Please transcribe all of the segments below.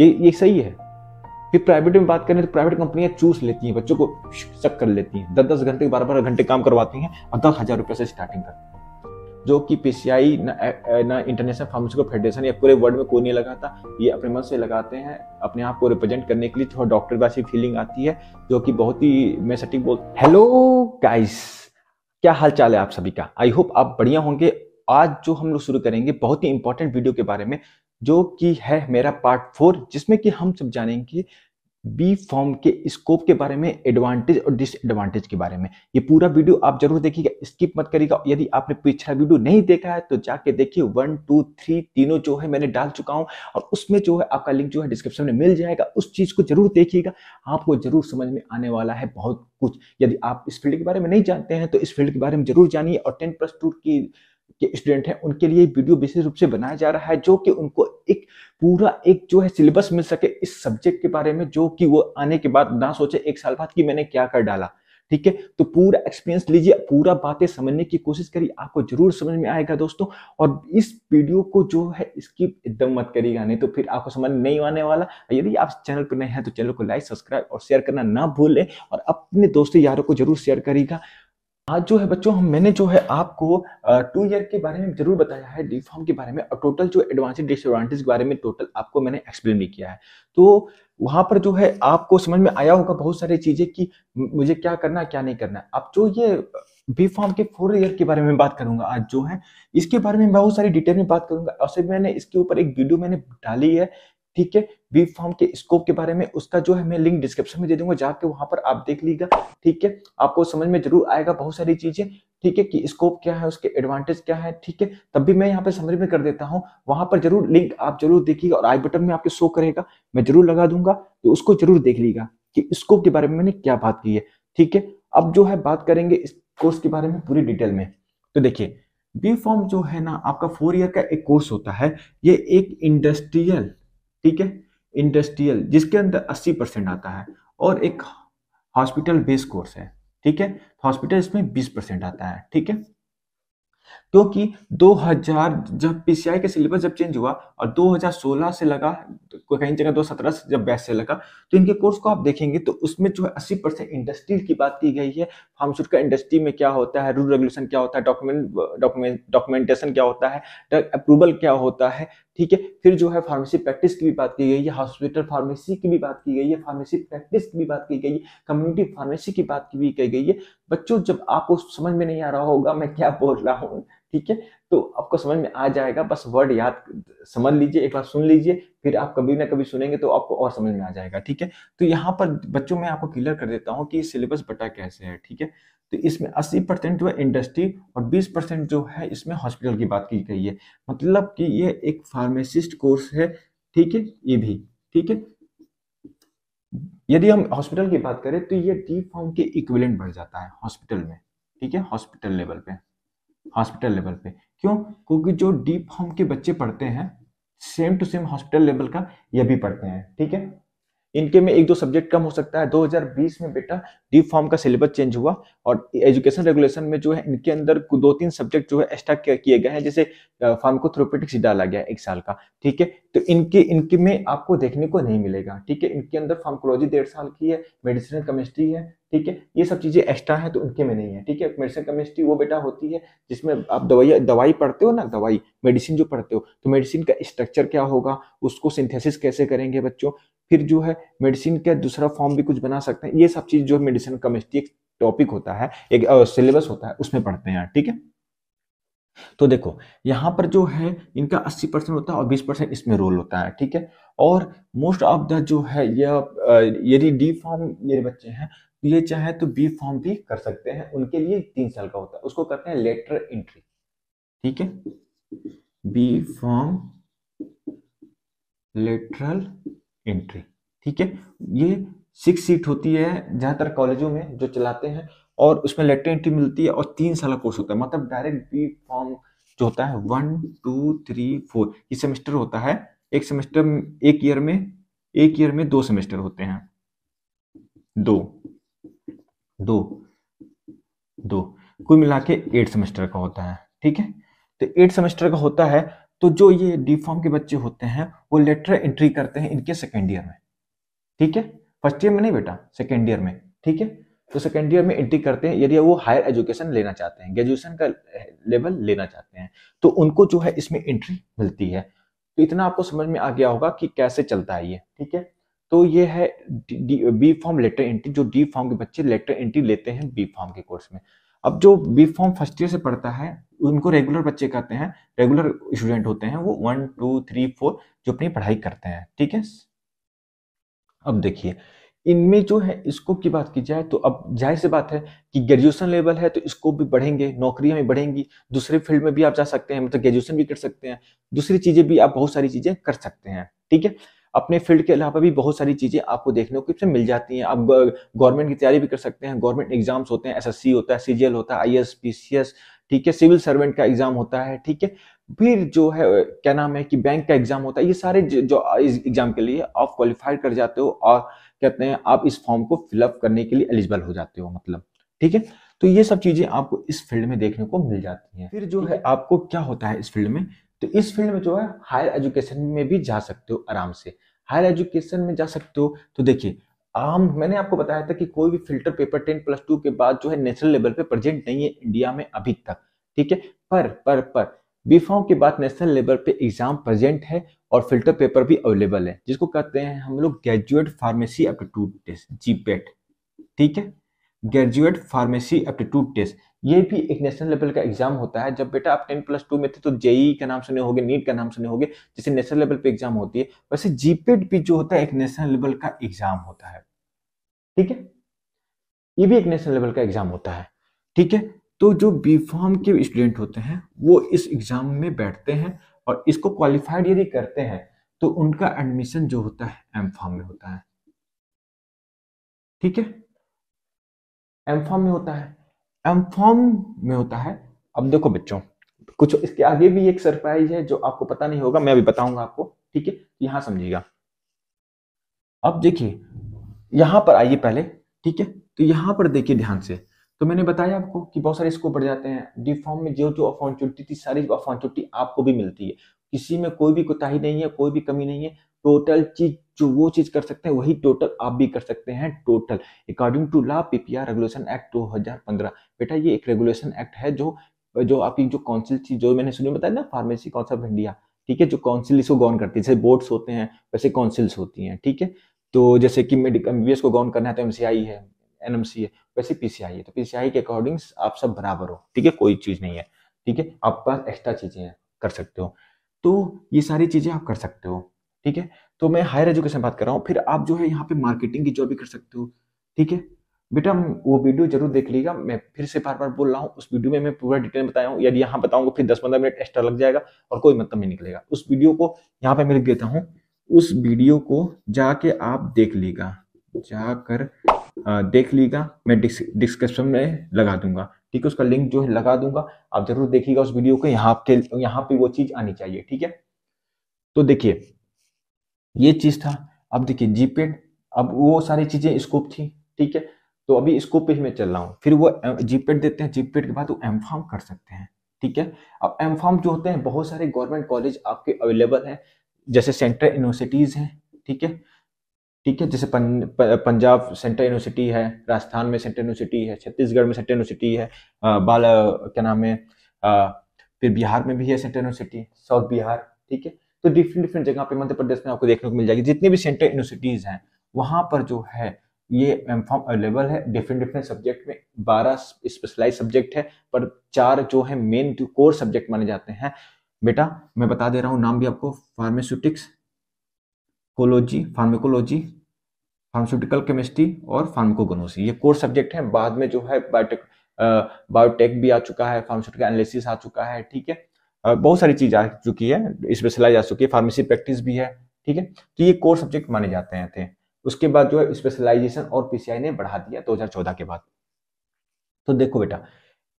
ये ये सही है फिर प्राइवेट में बात करें तो प्राइवेट कंपनियां चूस लेती हैं बच्चों को चक कर लेती हैं दस दस घंटे बारह बारह घंटे काम करवाती हैं और दस हज़ार रुपये से स्टार्टिंग करती हैं जो कि पीसीआई सी ना इंटरनेशनल फार्मास्यूटिकल फेडरेशन या पूरे वर्ल्ड में कोई नहीं लगाता ये अपने मन से लगाते हैं अपने आप को रिप्रेजेंट करने के लिए थोड़ा डॉक्टर वैसी फीलिंग आती है जो कि बहुत ही मैं सटीक बोल हेलो गाइस क्या हाल चाल है आप सभी का आई होप आप बढ़िया होंगे आज जो हम लोग शुरू करेंगे बहुत ही इंपॉर्टेंट वीडियो के बारे में जो कि है मेरा पार्ट फोर जिसमें कि हम सब जानेंगे बी फॉर्म के स्कोप के बारे में एडवांटेज और डिसएडवांटेज के बारे में ये पूरा वीडियो आप जरूर देखिएगा स्किप मत करिएगा यदि आपने पिछला वीडियो नहीं देखा है तो जाके देखिए वन टू थ्री तीनों जो है मैंने डाल चुका हूं और उसमें जो है आपका लिंक जो है डिस्क्रिप्शन में मिल जाएगा उस चीज़ को जरूर देखिएगा आपको जरूर समझ में आने वाला है बहुत कुछ यदि आप इस फील्ड के बारे में नहीं जानते हैं तो इस फील्ड के बारे में जरूर जानिए और टेन प्लस टू की के स्टूडेंट हैं उनके लिए वीडियो विशेष रूप से बनाया जा रहा है जो कि उनको एक पूरा एक जो है सिलेबस मिल सके इस सब्जेक्ट के बारे में जो कि वो आने के बाद ना सोचे एक साल बाद कि मैंने क्या कर डाला ठीक है तो पूरा एक्सपीरियंस लीजिए पूरा बातें समझने की कोशिश करिए आपको जरूर समझ में आएगा दोस्तों और इस वीडियो को जो है इसकी एकदम मत करिएगा नहीं तो फिर आपको समझ नहीं आने वाला यदि आप चैनल पर नए हैं तो चैनल को लाइक सब्सक्राइब और शेयर करना ना भूलें और अपने दोस्तों यारों को जरूर शेयर करिएगा आज जो है बच्चों हम मैंने जो है आपको टू ईयर के बारे में जरूर बताया है डी फॉर्म के बारे में और टोटल जो एडवांस डिसएडवांटेज के बारे में टोटल आपको मैंने एक्सप्लेन भी किया है तो वहां पर जो है आपको समझ में आया होगा बहुत सारी चीजें कि मुझे क्या करना क्या नहीं करना अब जो ये बी फॉर्म के फोर ईयर के बारे में बात करूंगा आज जो है इसके बारे में बहुत सारी डिटेल में बात करूंगा और मैंने इसके ऊपर एक वीडियो मैंने डाली है ठीक है बी फॉर्म के स्कोप के बारे में उसका जो है मैं लिंक डिस्क्रिप्शन में दे दूंगा जाके वहां पर आप देख लीजिएगा ठीक है आपको समझ में जरूर आएगा बहुत सारी चीजें ठीक है कि स्कोप क्या है उसके एडवांटेज क्या है ठीक है तब भी मैं यहाँ पे समझ में कर देता हूँ वहां पर जरूर लिंक आप जरूर देखिएगा और आई बटन में आपके शो करेगा मैं जरूर लगा दूंगा तो उसको जरूर देख लीजिएगा कि स्कोप के बारे में मैंने क्या बात की है ठीक है अब जो है बात करेंगे इस कोर्स के बारे में पूरी डिटेल में तो देखिए बी फॉर्म जो है ना आपका फोर ईयर का एक कोर्स होता है ये एक इंडस्ट्रियल ठीक है इंडस्ट्रियल जिसके अंदर 80 परसेंट आता है और एक हॉस्पिटल बेस्ड कोर्स है ठीक है हॉस्पिटल इसमें 20 परसेंट आता है ठीक है क्योंकि दो 2000 जब पीसीआई का सिलेबस जब चेंज हुआ और 2016 से लगा तो कहीं जगह 2017 से जब बैच से लगा तो इनके कोर्स को आप देखेंगे तो उसमें जो है अस्सी परसेंट इंडस्ट्री की बात की गई है फार्मास्यूटिकल इंडस्ट्री में क्या होता है रूल रेगुलेशन क्या होता है डॉक्यूमेंट डॉक्यूमेंट डॉक्यूमेंटेशन क्या होता है ड्रग अप्रूवल क्या होता है ठीक है फिर जो है फार्मेसी प्रैक्टिस की भी बात की गई है हॉस्पिटल फार्मेसी की भी बात की गई है फार्मेसी प्रैक्टिस की भी बात की गई है कम्युनिटी फार्मेसी की बात की भी की गई है बच्चों जब आपको समझ में नहीं आ रहा होगा मैं क्या बोल रहा हूँ ठीक है तो आपको समझ में आ जाएगा बस वर्ड याद समझ लीजिए एक बार सुन लीजिए फिर आप कभी ना कभी सुनेंगे तो आपको और समझ में आ जाएगा ठीक है तो यहाँ पर बच्चों में आपको क्लियर कर देता हूँ कि सिलेबस बटा कैसे है ठीक है तो इसमें 80 परसेंट जो है इंडस्ट्री और 20 परसेंट जो है इसमें हॉस्पिटल की बात की गई है मतलब कि ये एक फार्मेसिस्ट कोर्स है ठीक है ये भी ठीक है यदि हम हॉस्पिटल की बात करें तो ये डी फॉर्म के इक्विलेंट बढ़ जाता है हॉस्पिटल में ठीक है हॉस्पिटल लेवल पे हॉस्पिटल लेवल पे क्यों क्योंकि जो डी फॉर्म के बच्चे पढ़ते हैं same to same hospital level का ये भी पढ़ते हैं ठीक है इनके में एक दो सब्जेक्ट कम हो सकता है 2020 में बेटा डी फॉर्म का सिलेबस चेंज हुआ और एजुकेशन रेगुलेशन में जो है इनके अंदर दो तीन सब्जेक्ट जो है एक्स्ट्रा किए गए हैं जैसे फार्माकोथ्रोपेटिक्स डाला गया एक साल का ठीक है तो इनके इनके में आपको देखने को नहीं मिलेगा ठीक है इनके अंदर फार्मकोलॉजी डेढ़ साल की है मेडिसिनल केमिस्ट्री है ठीक है ये सब चीज़ें एक्स्ट्रा है तो उनके में नहीं है ठीक है मेडिसिन केमिस्ट्री वो बेटा होती है जिसमें आप दवाई दवाई पढ़ते हो ना दवाई मेडिसिन जो पढ़ते हो तो मेडिसिन का स्ट्रक्चर क्या होगा उसको सिंथेसिस कैसे करेंगे बच्चों फिर जो है मेडिसिन का दूसरा फॉर्म भी कुछ बना सकते हैं ये सब चीज़ जो मेडिसिन केमिस्ट्री एक टॉपिक होता है एक सिलेबस होता है उसमें पढ़ते हैं ठीक है तो देखो यहां पर जो है इनका 80 परसेंट होता है और 20 परसेंट इसमें रोल होता है ठीक है और मोस्ट ऑफ द जो है यह यदि डी फॉर्म मेरे बच्चे हैं तो ये चाहे तो बी फॉर्म भी कर सकते हैं उनके लिए तीन साल का होता है उसको कहते हैं लेटर एंट्री ठीक है बी फॉर्म लेटरल एंट्री ठीक है ये सिक्स सीट होती है ज्यादातर कॉलेजों में जो चलाते हैं और उसमें लेटर एंट्री मिलती है और तीन साल का कोर्स होता है मतलब डायरेक्ट बी फॉर्म जो होता है वन टू थ्री फोर ये सेमेस्टर होता है एक सेमेस्टर एक ईयर में एक ईयर में दो सेमेस्टर होते हैं दो दो दो कुल मिला के एट सेमेस्टर का होता है ठीक है तो एट सेमेस्टर का होता है तो जो ये डी फॉर्म के बच्चे होते हैं वो लेटर एंट्री करते हैं इनके सेकेंड ईयर में ठीक है फर्स्ट ईयर में नहीं बेटा सेकेंड ईयर में ठीक है तो सेकेंड ईयर में एंट्री करते हैं यदि वो हायर एजुकेशन लेना चाहते हैं ग्रेजुएशन का लेवल लेना चाहते हैं तो उनको जो है इसमें एंट्री मिलती है तो इतना आपको समझ में आ गया होगा कि कैसे चलता है ये ठीक है तो ये है बी फॉर्म लेटर एंट्री जो डी फॉर्म के बच्चे लेटर एंट्री लेते हैं बी फॉर्म के कोर्स में अब जो बी फॉर्म फर्स्ट ईयर से पढ़ता है उनको रेगुलर बच्चे कहते हैं रेगुलर स्टूडेंट होते हैं वो वन टू थ्री फोर जो अपनी पढ़ाई करते हैं ठीक है अब देखिए इनमें जो है स्कोप की बात की जाए तो अब जाहिर सी बात है कि ग्रेजुएशन लेवल है तो स्कोप भी बढ़ेंगे नौकरियां भी बढ़ेंगी दूसरे फील्ड में भी आप जा सकते हैं मतलब ग्रेजुएशन भी कर सकते हैं दूसरी चीजें भी आप बहुत सारी चीजें कर सकते हैं ठीक है अपने फील्ड के अलावा भी बहुत सारी चीज़ें आपको देखने को मिल जाती हैं आप गवर्नमेंट की तैयारी भी कर सकते हैं गवर्नमेंट एग्जाम्स होते हैं एसएससी होता है सीजीएल होता है आईएएस पीसीएस ठीक है सिविल सर्वेंट का एग्जाम होता है ठीक है फिर जो है क्या नाम है कि बैंक का एग्जाम होता है ये सारे जो इस एग्जाम के लिए आप क्वालिफाइड कर जाते हो और कहते हैं आप इस फॉर्म को फिलअप करने के लिए एलिजिबल हो जाते हो मतलब ठीक है तो ये सब चीजें आपको इस फील्ड में देखने को मिल जाती हैं फिर जो है आपको क्या होता है इस फील्ड में तो इस फील्ड में जो है हायर एजुकेशन में भी जा सकते हो आराम से हायर एजुकेशन में जा सकते हो तो देखिए आम मैंने आपको बताया था कि कोई भी filter paper ten plus two के बाद जो है नेशनल लेवल पे प्रेजेंट नहीं है इंडिया में अभी तक ठीक है पर पर पर बी के बाद नेशनल लेवल पे एग्जाम प्रेजेंट है और फिल्टर पेपर भी अवेलेबल है जिसको कहते हैं हम लोग ग्रेजुएट फार्मेसी एप्टीट्यूड टेस्ट जी ठीक है ग्रेजुएट फार्मेसी एप्टीट्यूड टेस्ट ये भी एक नेशनल लेवल का एग्जाम होता है जब बेटा आप टेन प्लस टू में थे तो जेई e e का नाम सुने होंगे नीट का नाम सुने होंगे जैसे नेशनल लेवल पे एग्जाम होती है वैसे जीपेड e भी जो होता है एक नेशनल लेवल का एग्जाम होता है ठीक है ये भी एक नेशनल लेवल का एग्जाम होता है ठीक है तो जो बी फॉर्म के स्टूडेंट होते हैं वो इस एग्जाम में बैठते हैं और इसको क्वालिफाइड यदि करते हैं तो उनका एडमिशन जो होता है एम फॉर्म में होता है ठीक है एम फॉर्म में होता है एम फॉर्म में होता है अब देखो बच्चों कुछ इसके आगे भी एक सरप्राइज है जो आपको पता नहीं होगा मैं अभी बताऊंगा आपको ठीक है तो यहां समझिएगा अब देखिए यहां पर आइए पहले ठीक है तो यहां पर देखिए ध्यान से तो मैंने बताया आपको कि बहुत सारे स्कोप बढ़ जाते हैं डी फॉर्म में जो जो अपॉर्चुनिटी थी सारी अपॉर्चुनिटी आपको भी मिलती है किसी में कोई भी कोताही नहीं है कोई भी कमी नहीं है टोटल चीज जो वो चीज कर सकते हैं वही टोटल आप भी कर सकते हैं total according to law PPR regulation act 2015 बेटा ये एक रेगुलेशन एक्ट है जो जो आपकी जो काउंसिल थी जो मैंने सुनी बताया ना फार्मेसी काउंसिल ऑफ इंडिया ठीक है जो काउंसिल इसको गॉन करती है जैसे बोर्ड्स होते हैं वैसे काउंसिल्स होती हैं ठीक है तो जैसे कि मेडिकल एमबीबीएस को गॉन करना है तो एम है एनएमसी है वैसे पीसीआई है तो पीसीआई के अकॉर्डिंग आप सब बराबर हो ठीक है कोई चीज़ नहीं है ठीक है आपके पास एक्स्ट्रा चीज़ें हैं कर सकते हो तो ये सारी चीज़ें आप कर सकते हो ठीक है तो मैं हायर एजुकेशन बात कर रहा हूँ फिर आप जो है यहाँ पे मार्केटिंग की जॉब भी कर सकते हो ठीक है बेटा वो वीडियो जरूर देख लीजिएगा मैं फिर से बार बार बोल रहा हूँ उस वीडियो में मैं पूरा डिटेल बताया हूँ यदि यहाँ बताऊंगा फिर दस पंद्रह मिनट एक्स्ट्रा लग जाएगा और कोई मतलब नहीं निकलेगा उस वीडियो को यहाँ पे मैं लिख देता हूँ उस वीडियो को जाके आप देख लीजिएगा जाकर देख लीजिएगा मैं डिस्क्रिप्शन में लगा दूंगा ठीक है उसका लिंक जो है लगा दूंगा आप जरूर देखिएगा उस वीडियो को यहाँ के यहाँ पे वो चीज आनी चाहिए ठीक है तो देखिए ये चीज था अब देखिए जीपेड अब वो सारी चीजें स्कोप थी ठीक है तो अभी स्कोप पे ही मैं चल रहा हूँ फिर वो जीपेड देते हैं जीपेड के बाद वो एम फार्म कर सकते हैं ठीक है अब एम फार्म जो होते हैं बहुत सारे गवर्नमेंट कॉलेज आपके अवेलेबल हैं जैसे सेंट्रल यूनिवर्सिटीज़ हैं ठीक है ठीक है जैसे पं, पंजाब सेंट्रल यूनिवर्सिटी है राजस्थान में सेंट्रल यूनिवर्सिटी है छत्तीसगढ़ में सेंट्रल यूनिवर्सिटी है बाल क्या नाम है फिर बिहार में भी है सेंट्रल यूनिवर्सिटी साउथ बिहार ठीक है तो डिफरेंट डिफरेंट जगह पे मध्य प्रदेश में आपको देखने को मिल जाएगी जितनी भी सेंट्रल यूनिवर्सिटीज हैं वहां पर जो है ये एम फॉर्म अवेलेबल है डिफरेंट डिफरेंट सब्जेक्ट में बारह स्पेशलाइज सब्जेक्ट है पर चार जो है मेन कोर सब्जेक्ट माने जाते हैं बेटा मैं बता दे रहा हूँ नाम भी आपको फार्मास्यूटिक्स कोलोजी फार्मेकोलॉजी फार्मास्यूटिकल केमिस्ट्री और फार्माकोगनोसी ये कोर सब्जेक्ट है बाद में जो है बायोटेक बायोटेक भी आ चुका है फार्मास्यूटिकल एनालिसिस आ चुका है ठीक है बहुत सारी चीज आ चुकी है स्पेशलाइज आ चुकी है फार्मेसी प्रैक्टिस भी है ठीक है तो ये कोर सब्जेक्ट माने जाते हैं थे उसके बाद जो है स्पेशलाइजेशन और पीसीआई ने बढ़ा दिया 2014 के बाद तो देखो बेटा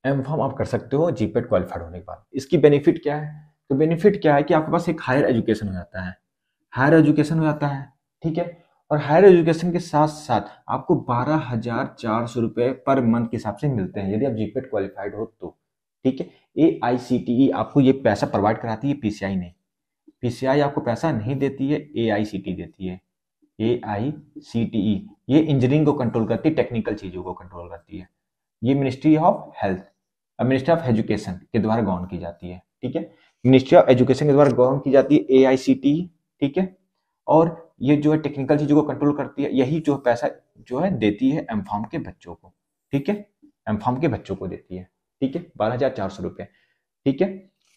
एम फॉर्म आप कर सकते हो जीपेट क्वालिफाइड होने के बाद इसकी बेनिफिट क्या है तो बेनिफिट क्या है कि आपके पास एक हायर एजुकेशन हो जाता है हायर एजुकेशन हो जाता है ठीक है और हायर एजुकेशन के साथ साथ आपको बारह हजार चार सौ रुपए पर मंथ के हिसाब से मिलते हैं यदि आप जीपेट क्वालिफाइड हो तो ठीक है ए आई सी टी ई आपको ये पैसा प्रोवाइड कराती है पीसीआई नहीं पीसीआई आपको पैसा नहीं देती है ए आई सी टी देती है ए आई सी टी ई ये इंजीनियरिंग को कंट्रोल करती है टेक्निकल चीज़ों को कंट्रोल करती है ये ministry of health ministry of education के द्वारा गौन की जाती है ठीक है मिनिस्ट्री ऑफ एजुकेशन के द्वारा गौन की जाती है ए आई सी टी ठीक है और ये जो है टेक्निकल चीज़ों को कंट्रोल करती है यही जो पैसा जो है देती है एम फॉर्म के बच्चों को ठीक है एम फॉर्म के बच्चों को देती है ठीक है बारह हजार चार सौ रुपए ठीक है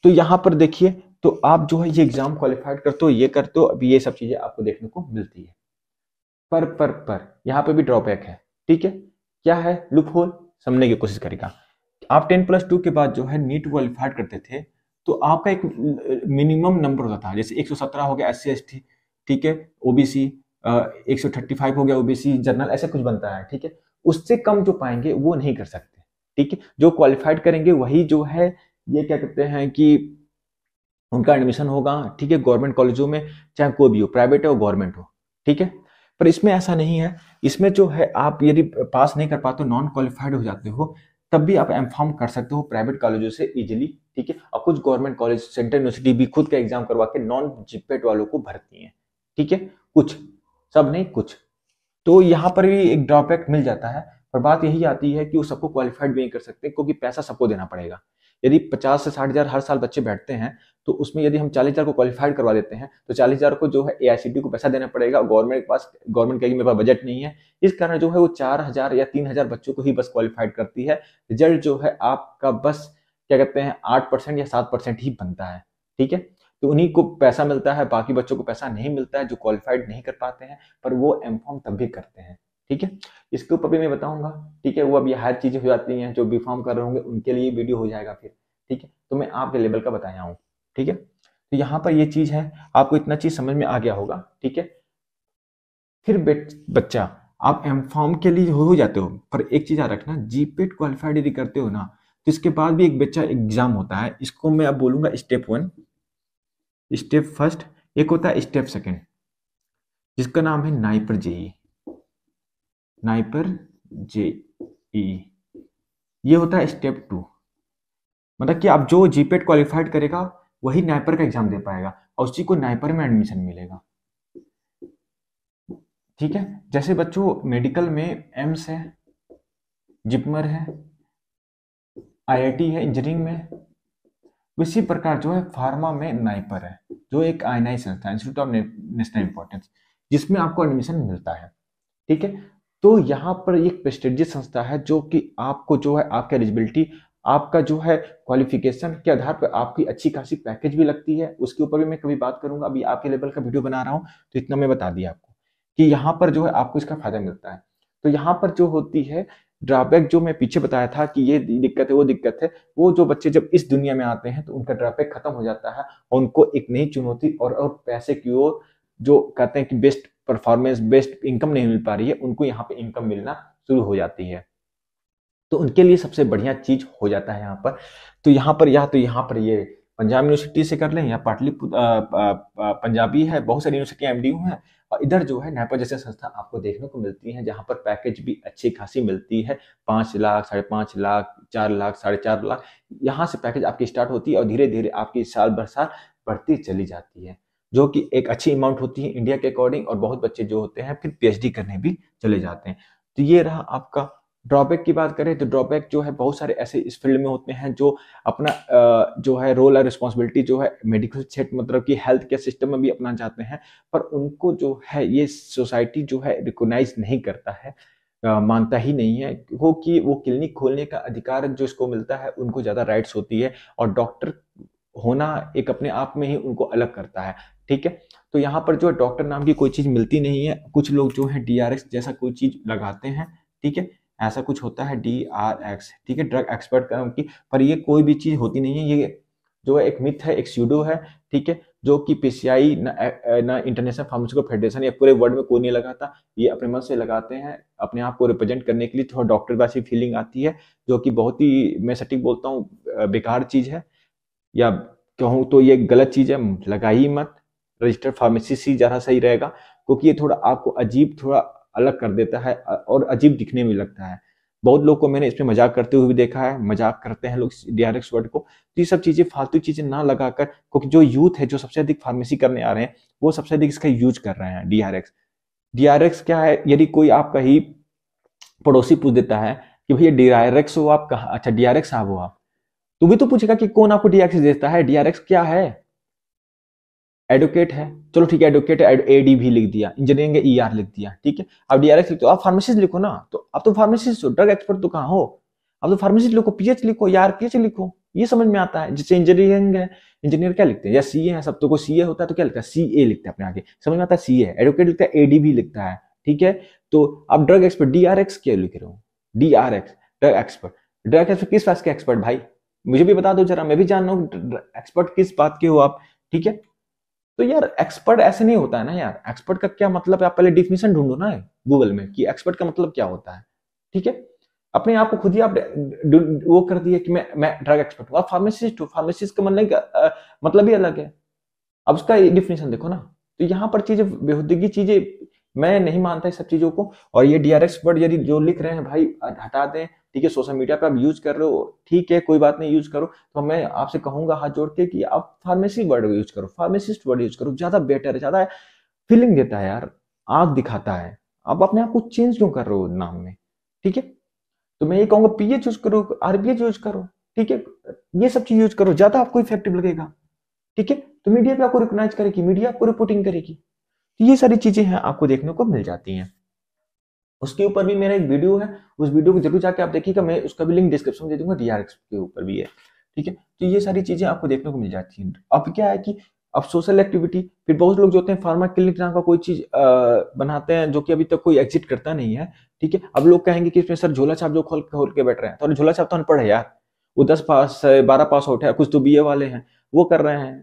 तो यहाँ पर देखिए तो आप जो है ये एग्जाम क्वालिफाइड करते हो ये करते हो अभी ये सब चीजें आपको देखने को मिलती है पर पर पर यहाँ पर भी ड्रॉबैक है ठीक है क्या है लुप होल समझने की कोशिश करेगा आप टेन प्लस टू के बाद जो है नीट क्वालिफाइड करते थे तो आपका एक मिनिमम नंबर होता था जैसे 117 हो गया एस सी ठीक है ओबीसी एक सौ थर्टी फाइव हो गया ओबीसी जनरल ऐसा कुछ बनता है ठीक है उससे कम जो पाएंगे वो नहीं कर सकते ठीक है जो क्वालिफाइड करेंगे वही जो है ये क्या कहते हैं कि उनका एडमिशन होगा ठीक है गवर्नमेंट कॉलेजों में चाहे कोई भी हो प्राइवेट हो गवर्नमेंट हो ठीक है पर इसमें ऐसा नहीं है इसमें जो है आप यदि पास नहीं कर पाते हो नॉन क्वालिफाइड हो जाते हो तब भी आप एम फॉर्म कर सकते हो प्राइवेट कॉलेजों से इजीली ठीक है और कुछ गवर्नमेंट कॉलेज सेंट्रल यूनिवर्सिटी भी खुद का एग्जाम करवा के नॉन जीपेट e वालों को भरती है ठीक है कुछ सब नहीं कुछ तो यहाँ पर भी एक ड्रॉबैक मिल जाता है पर बात यही आती है कि वो सबको क्वालिफाइड भी नहीं कर सकते क्योंकि पैसा सबको देना पड़ेगा यदि पचास से साठ हज़ार हर साल बच्चे बैठते हैं तो उसमें यदि हम चालीस हज़ार को क्वालिफाइड करवा देते हैं तो चालीस हज़ार को जो है ए को पैसा देना पड़ेगा और गवर्नमेंट के पास गवर्नमेंट कहेगी मेरे पास बजट नहीं है इस कारण जो है वो चार हज़ार या तीन हज़ार बच्चों को ही बस क्वालिफाइड करती है रिजल्ट जो है आपका बस क्या कहते हैं आठ परसेंट या सात परसेंट ही बनता है ठीक है तो उन्हीं को पैसा मिलता है बाकी बच्चों को पैसा नहीं मिलता है जो क्वालिफाइड नहीं कर पाते हैं पर वो एम तब भी करते हैं ठीक है इसके ऊपर भी मैं बताऊंगा ठीक है वो अभी हर चीज़ें हो जाती हैं जो बी फॉर्म कर रहे होंगे उनके लिए वीडियो हो जाएगा फिर ठीक है तो मैं आपके लेवल का बताया हूँ ठीक है तो यहाँ पर ये चीज़ है आपको इतना चीज़ समझ में आ गया होगा ठीक है फिर बच्चा आप एम फॉर्म के लिए हो जाते हो पर एक चीज़ याद रखना जीपेट क्वालिफाइड e यदि करते हो ना तो इसके बाद भी एक बच्चा एग्जाम होता है इसको मैं अब बोलूंगा स्टेप वन स्टेप फर्स्ट एक होता है स्टेप सेकेंड जिसका नाम है NIPER JEE NIPER J E ये होता है स्टेप टू मतलब कि आप जो जीपेट क्वालिफाइड करेगा वही नाइपर का एग्जाम दे पाएगा और उसी को नाइपर में एडमिशन मिलेगा ठीक है जैसे बच्चों मेडिकल में एम्स है जिपमर है आईआईटी है इंजीनियरिंग में उसी प्रकार जो है फार्मा में नाइपर है जो एक आई संस्था इंस्टीट्यूट ऑफ नेशनल इंपॉर्टेंस जिसमें आपको एडमिशन मिलता है ठीक है तो यहाँ पर एक प्रेस्टिजियस संस्था है जो कि आपको जो है आपकी एलिजिबिलिटी आपका जो है क्वालिफिकेशन के आधार पर आपकी अच्छी खासी पैकेज भी लगती है उसके ऊपर भी मैं कभी बात करूंगा अभी आपके लेवल का वीडियो बना रहा हूँ तो इतना मैं बता दिया आपको कि यहाँ पर जो है आपको इसका फायदा मिलता है तो यहाँ पर जो होती है ड्रॉबैक जो मैं पीछे बताया था कि ये दिक्कत है वो दिक्कत है वो जो बच्चे जब इस दुनिया में आते हैं तो उनका ड्रॉबैक खत्म हो जाता है और उनको एक नई चुनौती और, और पैसे की ओर जो कहते हैं कि बेस्ट परफॉर्मेंस बेस्ड इनकम नहीं मिल पा रही है उनको यहाँ पे इनकम मिलना शुरू हो जाती है तो उनके लिए सबसे बढ़िया चीज हो जाता है यहाँ पर तो यहाँ पर या तो यहाँ पर ये पंजाब यूनिवर्सिटी से कर लें या पाटली पंजाबी है बहुत सारी यूनिवर्सिटियाँ एम हैं और इधर जो है नायपा जैसे संस्था आपको देखने को मिलती है जहाँ पर पैकेज भी अच्छी खासी मिलती है पाँच लाख साढ़े पाँच लाख चार लाख साढ़े चार लाख यहाँ से पैकेज आपकी स्टार्ट होती है और धीरे धीरे आपकी साल भर साल बढ़ती चली जाती है जो कि एक अच्छी अमाउंट होती है इंडिया के अकॉर्डिंग और बहुत बच्चे जो होते हैं फिर पीएचडी करने भी चले जाते हैं तो ये रहा आपका ड्रॉबैक की बात करें तो ड्रॉबैक जो है बहुत सारे ऐसे इस फील्ड में होते हैं जो अपना जो है रोल और रिस्पॉन्सिबिलिटी जो है मेडिकल सेट मतलब कि हेल्थ केयर सिस्टम में भी अपना चाहते हैं पर उनको जो है ये सोसाइटी जो है रिकोगनाइज नहीं करता है मानता ही नहीं है वो कि वो क्लिनिक खोलने का अधिकार जो इसको मिलता है उनको ज़्यादा राइट्स होती है और डॉक्टर होना एक अपने आप में ही उनको अलग करता है ठीक है तो यहाँ पर जो है डॉक्टर नाम की कोई चीज़ मिलती नहीं है कुछ लोग जो है डी जैसा कोई चीज़ लगाते हैं ठीक है ऐसा कुछ होता है डी आर एक्स ठीक है ड्रग एक्सपर्ट का की पर ये कोई भी चीज़ होती नहीं है ये जो है एक मिथ है एक स्यूडो है ठीक है जो कि पीसीआई ना, ना इंटरनेशनल फार्मास्यूटिकल फेडरेशन या पूरे वर्ल्ड में कोई नहीं लगाता ये अपने मन से लगाते हैं अपने आप को रिप्रेजेंट करने के लिए थोड़ा डॉक्टर वैसी फीलिंग आती है जो कि बहुत ही मैं सटीक बोलता हूँ बेकार चीज़ है या कहूँ तो ये गलत चीज़ है लगाई मत रजिस्टर्ड फार्मेसी सी ज़्यादा सही रहेगा क्योंकि ये थोड़ा आपको अजीब थोड़ा अलग कर देता है और अजीब दिखने में लगता है बहुत लोग को मैंने इसमें मजाक करते हुए भी देखा है मजाक करते हैं लोग डीआरएक्स वर्ड को तो ये सब चीज़ें फालतू चीज़ें ना लगाकर क्योंकि जो यूथ है जो सबसे अधिक फार्मेसी करने आ रहे हैं वो सबसे अधिक इसका यूज कर रहे हैं डीआरएक्स डीआरएक्स क्या है यदि कोई आपका ही पड़ोसी पूछ देता है कि भैया डीआरएक्स हो आप कहा अच्छा डीआरएक्स साहब हो आप तो भी तो पूछेगा कि कौन आपको डीआरएक्स देता है डीआरएक्स क्या है एडवोकेट है चलो ठीक है एडवोकेट ए डी भी लिख दिया इंजीनियरिंग ई आर e लिख दिया ठीक है अब डी आर एक्स लिखते हो आप फार्मेसिस्ट लिखो ना तो अब तो फार्मेसिस्ट हो ड्रग एक्सपर्ट तो कहाँ हो अब तो फार्मेसिस्ट लिखो पीएच लिखो ई e आर लिखो ये समझ में आता है जैसे इंजीनियरिंग है इंजीनियर क्या लिखते हैं या सी ए है सब तो कोई सी ए होता है तो क्या लिखता है सी ए लिखते हैं अपने आगे समझ में आता है सी ए एडवोकेट लिखता है ए डी भी लिखता है ठीक है तो अब drug expert D R X क्या लिख रहे हो D R X drug expert drug expert किस बात के एक्सपर्ट भाई मुझे भी बता दो जरा मैं भी जान रहा हूँ एक्सपर्ट किस बात के हो आप ठीक है तो यार एक्सपर्ट ऐसे नहीं होता है ना यार एक्सपर्ट का क्या मतलब है आप पहले डिफिनेशन ढूंढो ना गूगल में कि एक्सपर्ट का मतलब क्या होता है ठीक है अपने आप को खुद ही आप वो कर दिए कि मैं मैं ड्रग एक्सपर्ट हूँ फार्मेसिस्ट हूँ फार्मेसिस्ट का मतलब मतलब ही अलग है अब उसका डिफिनेशन देखो ना तो यहाँ पर चीजें बेहूदगी चीजें मैं नहीं मानता इस सब चीजों को और ये एक्स वर्ड यदि जो लिख रहे हैं भाई हटा दें ठीक है सोशल मीडिया पे आप यूज कर रहे हो ठीक है कोई बात नहीं यूज करो तो मैं आपसे कहूंगा हाथ जोड़ के कि आप फार्मेसी वर्ड यूज करो फार्मेसिस्ट वर्ड यूज करो ज्यादा बेटर है ज्यादा फीलिंग देता है यार आग दिखाता है आप अपने आप को चेंज क्यों कर रहे हो नाम में ठीक है तो मैं ये कहूंगा पीएच यूज करो आरबीएच यूज करो ठीक है ये सब चीज यूज करो ज्यादा आपको इफेक्टिव लगेगा ठीक है तो मीडिया पे आपको रिकोगनाइज करेगी मीडिया आपको रिपोर्टिंग करेगी ये सारी चीजें हैं आपको देखने को मिल जाती हैं उसके ऊपर भी मेरा एक वीडियो है उस वीडियो को जरूर जाके आप देखिएगा मैं उसका भी लिंक डिस्क्रिप्शन में दे दूंगा डीआरएक्स के ऊपर भी है ठीक है तो ये सारी चीजें आपको देखने को मिल जाती हैं अब क्या है कि अब सोशल एक्टिविटी फिर बहुत लोग जो होते हैं फार्मा क्लिनिक नाम का कोई चीज बनाते हैं जो कि अभी तक कोई एग्जिट करता नहीं है ठीक है अब लोग कहेंगे कि इसमें सर झोला छाप जो खोल खोल के बैठ रहे हैं तो झोला छाप तो अनपढ़ है यार वो दस पास बारह पास आउट है कुछ तो बी वाले हैं वो कर रहे हैं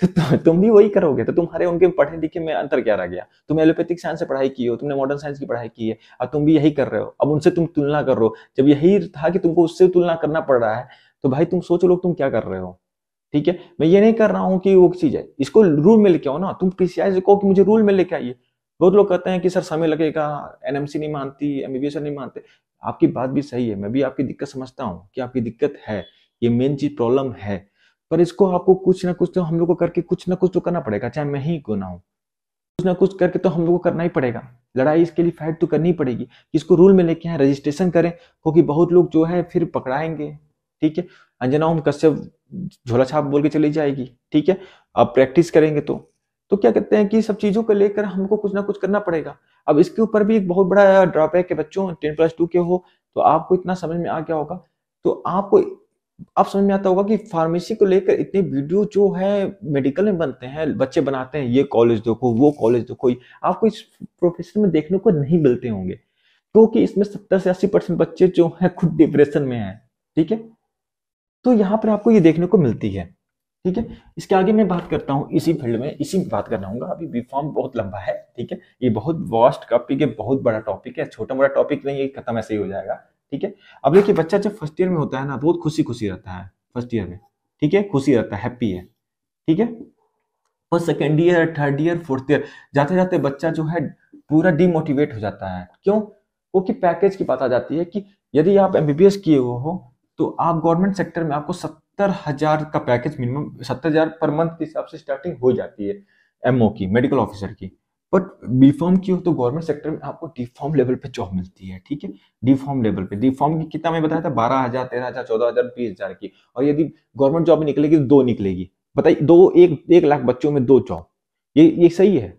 तो तुम भी वही करोगे तो तुम्हारे उनके पढ़े लिखे में अंतर क्या रह गया तुम एलोपैथिक साइंस से पढ़ाई की हो तुमने मॉडर्न साइंस की पढ़ाई की है अब तुम भी यही कर रहे हो अब उनसे तुम तुलना कर रहे हो जब यही था कि तुमको उससे तुलना करना पड़ रहा है तो भाई तुम सोचो लोग तुम क्या कर रहे हो ठीक है मैं ये नहीं कर रहा हूँ कि वो चीज है इसको रूल में लेके आओ ना तुम पीसीआई से कहो कि मुझे रूल में लेके आइए बहुत लोग कहते हैं कि सर समय लगेगा एनएमसी नहीं मानती एमबीबीएस नहीं मानते आपकी बात भी सही है मैं भी आपकी दिक्कत समझता हूँ कि आपकी दिक्कत है ये मेन चीज प्रॉब्लम है पर इसको आपको कुछ ना कुछ तो हम लोग को करके कुछ ना कुछ तो करना पड़ेगा चाहे मैं ही क्यों ना हूं कुछ ना कुछ करके तो हम लोग को करना ही पड़ेगा लड़ाई इसके लिए फाइट तो करनी पड़ेगी इसको रूल में लेके आए रजिस्ट्रेशन करें क्योंकि बहुत लोग जो है फिर पकड़ाएंगे ठीक है अंजना ओम कश्यप झोला छाप बोल के चली जाएगी ठीक है अब प्रैक्टिस करेंगे तो तो क्या कहते हैं कि सब चीज़ों को लेकर हमको कुछ ना कुछ करना पड़ेगा अब इसके ऊपर भी एक बहुत बड़ा ड्रॉबैक है बच्चों टेन प्लस टू के हो तो आपको इतना समझ में आ गया होगा तो आपको आप समझ में आता होगा कि फार्मेसी को लेकर इतने वीडियो जो है मेडिकल में बनते हैं बच्चे बनाते हैं ये कॉलेज देखो वो कॉलेज देखो आपको इस प्रोफेशन में देखने को नहीं मिलते होंगे क्योंकि तो इसमें सत्तर से अस्सी परसेंट बच्चे जो है खुद डिप्रेशन में है ठीक है तो यहाँ पर आपको ये देखने को मिलती है ठीक है इसके आगे मैं बात करता हूँ इसी फील्ड में इसी बात करना होगा अभी बी फॉर्म बहुत लंबा है ठीक है ये बहुत वास्ट टॉपिक है बहुत बड़ा टॉपिक है छोटा मोटा टॉपिक नहीं ये खत्म ऐसे ही हो जाएगा ठीक है अब देखिए बच्चा जब फर्स्ट ईयर में होता है ना बहुत खुशी खुशी रहता है फर्स्ट ईयर में ठीक है खुशी रहता है हैप्पी है ठीक है और second year third year fourth year जाते जाते बच्चा जो है पूरा डिमोटिवेट हो जाता है क्यों क्योंकि पैकेज की बात आ जाती है कि यदि आप एम किए हुए हो तो आप गवर्नमेंट सेक्टर में आपको सत्तर हजार का पैकेज मिनिमम सत्तर हजार पर मंथ के हिसाब से स्टार्टिंग हो जाती है एमओ की मेडिकल ऑफिसर की बट बी फॉर्म की हो तो गवर्नमेंट सेक्टर में आपको डी फॉर्म लेवल पे जॉब मिलती है ठीक है डी फॉर्म लेवल पे डी फॉर्म की कितना मैं बताया था बारह हजार तेरह हजार चौदह हजार बीस हजार की और यदि गवर्नमेंट जॉब निकलेगी तो दो निकलेगी बताइए दो एक एक लाख बच्चों में दो जॉब ये ये सही है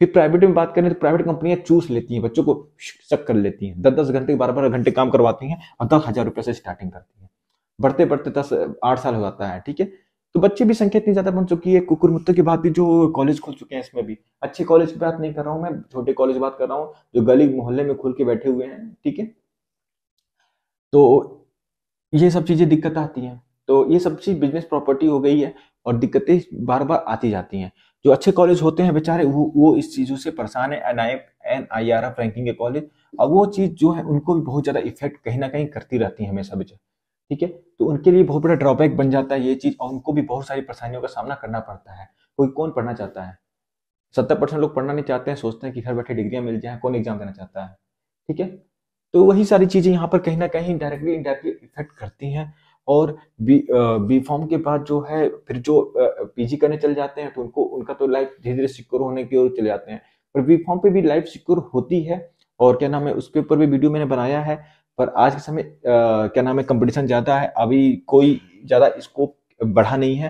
फिर प्राइवेट में बात करें तो प्राइवेट कंपनियां चूस लेती हैं बच्चों को चक कर लेती हैं दस दस घंटे बारह बारह घंटे काम करवाती हैं और दस हजार रुपये से स्टार्टिंग करती हैं बढ़ते बढ़ते दस आठ साल हो जाता है ठीक है तो बच्चे भी संख्या इतनी ज्यादा बन चुकी है कुकुरमुत्तों की बात भी जो कॉलेज खुल चुके हैं इसमें भी अच्छे कॉलेज की बात नहीं कर रहा हूँ मैं छोटे कॉलेज बात कर रहा हूँ जो गली मोहल्ले में खुल के बैठे हुए हैं ठीक है तो ये सब चीजें दिक्कत आती हैं तो ये सब चीज बिजनेस प्रॉपर्टी हो गई है और दिक्कतें बार बार आती जाती हैं जो अच्छे कॉलेज होते हैं बेचारे वो वो इस चीज़ों से परेशान है N I N I R F ranking के कॉलेज और वो चीज़ जो है उनको भी बहुत ज़्यादा इफेक्ट कहीं ना कहीं करती रहती है हमेशा बेचारे ठीक है तो उनके लिए बहुत बड़ा ड्रॉबैक बन जाता है ये चीज़ और उनको भी बहुत सारी परेशानियों का सामना करना पड़ता है कोई कौन पढ़ना चाहता है सत्तर परसेंट लोग पढ़ना नहीं चाहते हैं सोचते हैं कि घर बैठे डिग्रियां मिल जाए कौन एग्जाम देना चाहता है ठीक है तो वही सारी चीज़ें यहाँ पर कहीं ना कहीं डायरेक्टली इनडायरेक्टली इफेक्ट करती हैं और बी बी फॉर्म के बाद जो है फिर जो पीजी करने चल जाते हैं तो उनको उनका तो लाइफ धीरे धीरे सिक्योर होने की ओर चले जाते हैं पर बी फॉर्म पे भी लाइफ सिक्योर होती है और क्या नाम है उसके ऊपर भी वीडियो मैंने बनाया है पर आज के समय क्या नाम है कंपटीशन ज़्यादा है अभी कोई ज़्यादा स्कोप बढ़ा नहीं है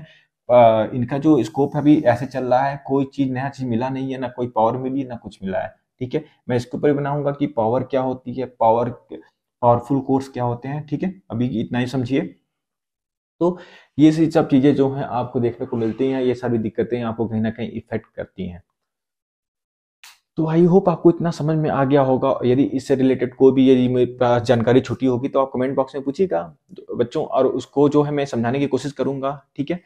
आ, इनका जो स्कोप है अभी ऐसे चल रहा है कोई चीज़ नया चीज़ मिला नहीं है ना कोई पावर मिली ना कुछ मिला है ठीक है मैं इसके ऊपर बनाऊंगा कि पावर क्या होती है पावर पावरफुल कोर्स क्या होते हैं ठीक है अभी इतना ही समझिए तो ये सब चीज़ें जो हैं आपको देखने को मिलती हैं ये सारी दिक्कतें आपको कहीं ना कहीं इफेक्ट करती हैं तो आई होप आपको इतना समझ में आ गया होगा यदि इससे रिलेटेड कोई भी यदि मेरे पास जानकारी छुट्टी होगी तो आप कमेंट बॉक्स में पूछिएगा तो बच्चों और उसको जो है मैं समझाने की कोशिश करूंगा ठीक है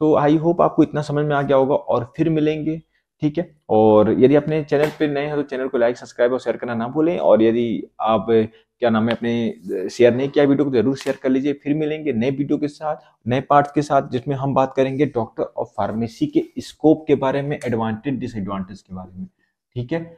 तो आई होप आपको इतना समझ में आ गया होगा और फिर मिलेंगे ठीक है और यदि अपने चैनल पर नए हैं तो चैनल को लाइक सब्सक्राइब और शेयर करना ना भूलें और यदि आप क्या नाम है अपने शेयर नहीं किया वीडियो को तो जरूर शेयर कर लीजिए फिर मिलेंगे नए वीडियो के साथ नए पार्ट के साथ जिसमें हम बात करेंगे डॉक्टर और फार्मेसी के स्कोप के बारे में एडवांटेज डिसएडवांटेज के बारे में ठीक है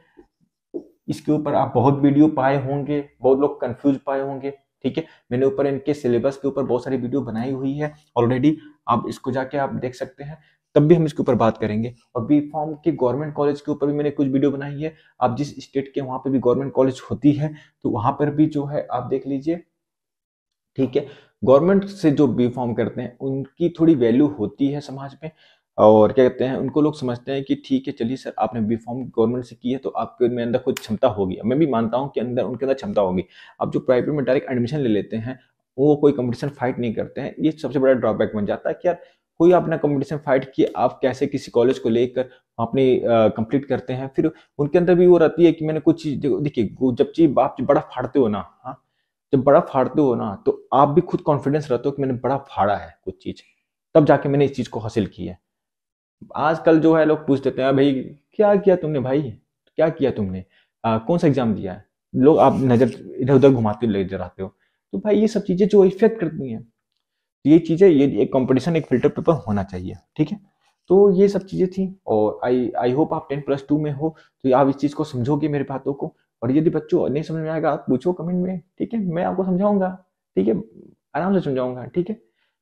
इसके ऊपर आप बहुत वीडियो पाए होंगे बहुत लोग कंफ्यूज पाए होंगे ठीक है मैंने ऊपर इनके सिलेबस के ऊपर बहुत सारी वीडियो बनाई हुई है ऑलरेडी आप इसको जाके आप देख सकते हैं तब भी हम इसके ऊपर बात करेंगे और बी फॉर्म के गवर्नमेंट कॉलेज के ऊपर भी मैंने कुछ वीडियो बनाई है आप जिस स्टेट के वहां पर भी गवर्नमेंट कॉलेज होती है तो वहां पर भी जो है आप देख लीजिए ठीक है गवर्नमेंट से जो बी फॉर्म करते हैं उनकी थोड़ी वैल्यू होती है समाज में और क्या कहते हैं उनको लोग समझते हैं कि ठीक है चलिए सर आपने बी फॉर्म गवर्नमेंट से की है तो आपके में अंदर खुद क्षमता होगी मैं भी मानता हूँ कि अंदर उनके अंदर क्षमता होगी अब जो प्राइवेट में डायरेक्ट एडमिशन ले लेते हैं वो कोई कंपटीशन फाइट नहीं करते हैं ये सबसे बड़ा ड्रॉबैक बन जाता है कि यार कोई अपना कंपटीशन फाइट किए आप कैसे किसी कॉलेज को लेकर अपनी कंप्लीट करते हैं फिर उनके अंदर भी वो रहती है कि मैंने कुछ चीज देखिए जब चीज आप बड़ा फाड़ते हो ना हाँ जब बड़ा फाड़ते हो ना तो आप भी खुद कॉन्फिडेंस रहते हो कि मैंने बड़ा फाड़ा है कुछ चीज तब जाके मैंने इस चीज को हासिल की है आजकल जो है लोग पूछ देते हैं भाई क्या किया तुमने भाई क्या किया तुमने आ, कौन सा एग्जाम दिया है लोग आप नज़र इधर उधर घुमाते ले आते हो तो भाई ये सब चीज़ें जो इफेक्ट करती हैं तो ये चीज़ें ये एक कंपटीशन एक फिल्टर पेपर होना चाहिए ठीक है तो ये सब चीज़ें थी और आई आई होप आप टेन प्लस टू में हो तो आप इस चीज़ को समझोगे मेरे बातों को और यदि बच्चों नहीं समझ में आएगा आप पूछो कमेंट में ठीक है मैं आपको समझाऊंगा ठीक है आराम से समझाऊंगा ठीक है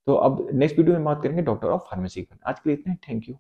तो अब नेक्स्ट वीडियो में बात करेंगे डॉक्टर ऑफ फार्मेसी आज के लिए इतना थैंक यू